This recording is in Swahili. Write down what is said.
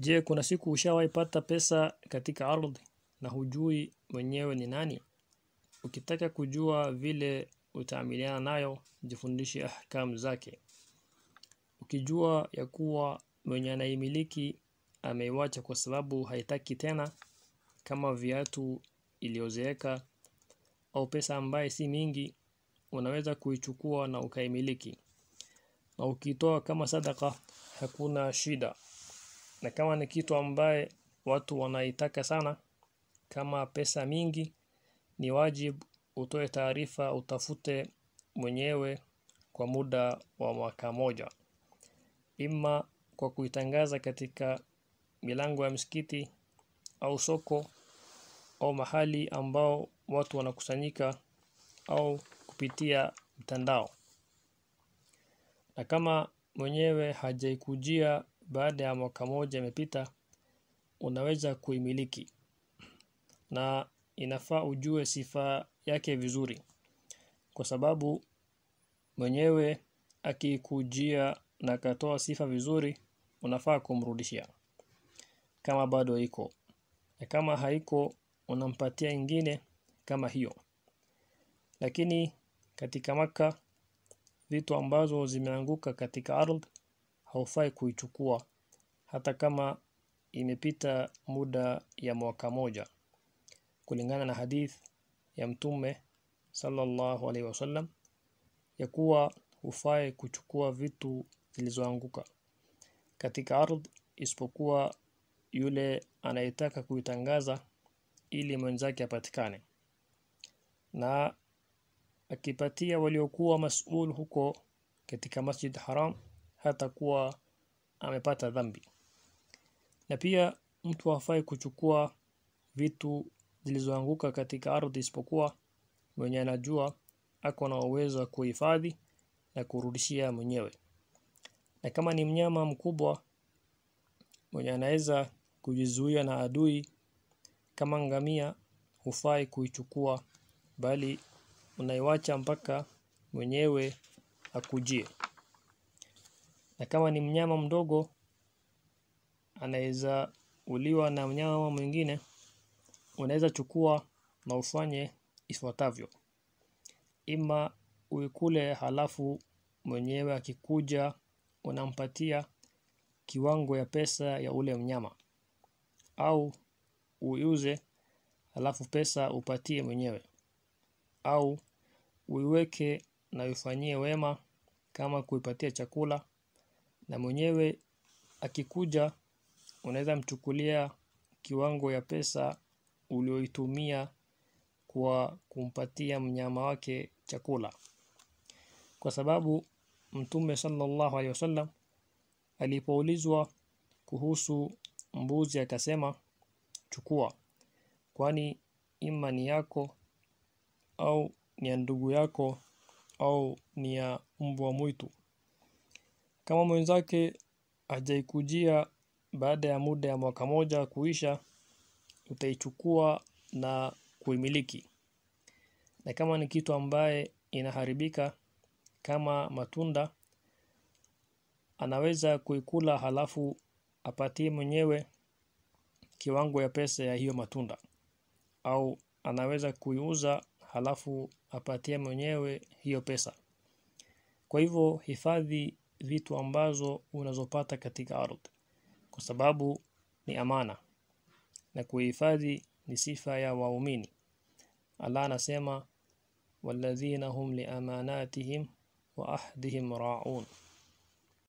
Je, kuna siku ushawahi pata pesa katika ardhi na hujui mwenyewe ni nani? Ukitaka kujua vile utaamiliana nayo, jifundishe ahkamu zake. Ukijua ya kuwa mwenye anaimiliki ameiwacha kwa sababu haitaki tena, kama viatu iliyozeeka au pesa ambaye si mingi, unaweza kuichukua na ukaimiliki, na ukitoa kama sadaka hakuna shida na kama ni kitu ambaye watu wanaitaka sana kama pesa mingi, ni wajibu utoe taarifa utafute mwenyewe kwa muda wa mwaka moja, ima kwa kuitangaza katika milango ya msikiti au soko au mahali ambao watu wanakusanyika au kupitia mtandao. Na kama mwenyewe hajaikujia baada ya mwaka moja imepita unaweza kuimiliki na inafaa ujue sifa yake vizuri kwa sababu mwenyewe akikujia na katoa sifa vizuri unafaa kumrudishia kama bado iko na kama haiko unampatia ingine kama hiyo lakini katika maka vitu ambazo zimeanguka katika ardhi haufai kuichukua hata kama imepita muda ya mwaka moja kulingana na hadith ya mtume sallallahu alaihi wasallam ya kuwa hufai kuchukua vitu zilizoanguka katika ardhi isipokuwa yule anayetaka kuitangaza ili mwenzake apatikane na akipatia waliokuwa masuul huko katika masjid haram hata kuwa amepata dhambi na pia mtu hafai kuchukua vitu zilizoanguka katika ardhi isipokuwa mwenye anajua ako na uwezo wa kuhifadhi na kurudishia mwenyewe na kama ni mnyama mkubwa mwenye anaweza kujizuia na adui kama ngamia hufai kuichukua bali unaiwacha mpaka mwenyewe akujie na kama ni mnyama mdogo anaweza uliwa na mnyama mwingine, unaweza chukua na ufanye ifuatavyo: ima uikule, halafu mwenyewe akikuja unampatia kiwango ya pesa ya ule mnyama, au uiuze, halafu pesa upatie mwenyewe, au uiweke na uifanyie wema kama kuipatia chakula na mwenyewe akikuja unaweza mchukulia kiwango ya pesa ulioitumia kwa kumpatia mnyama wake chakula kwa sababu mtume sallallahu alaihi wasallam alipoulizwa kuhusu mbuzi akasema chukua kwani ima ni yako au ni ya ndugu yako au ni ya mbwa mwitu kama mwenzake hajaikujia baada ya muda ya mwaka moja kuisha utaichukua na kuimiliki. Na kama ni kitu ambaye inaharibika kama matunda anaweza kuikula halafu apatie mwenyewe kiwango ya pesa ya hiyo matunda au anaweza kuiuza halafu apatie mwenyewe hiyo pesa. Kwa hivyo hifadhi vitu ambazo unazopata katika ardhi kwa sababu ni amana na kuhifadhi ni sifa ya waumini Allah anasema walladhina hum liamanatihim wa ahdihim ra'un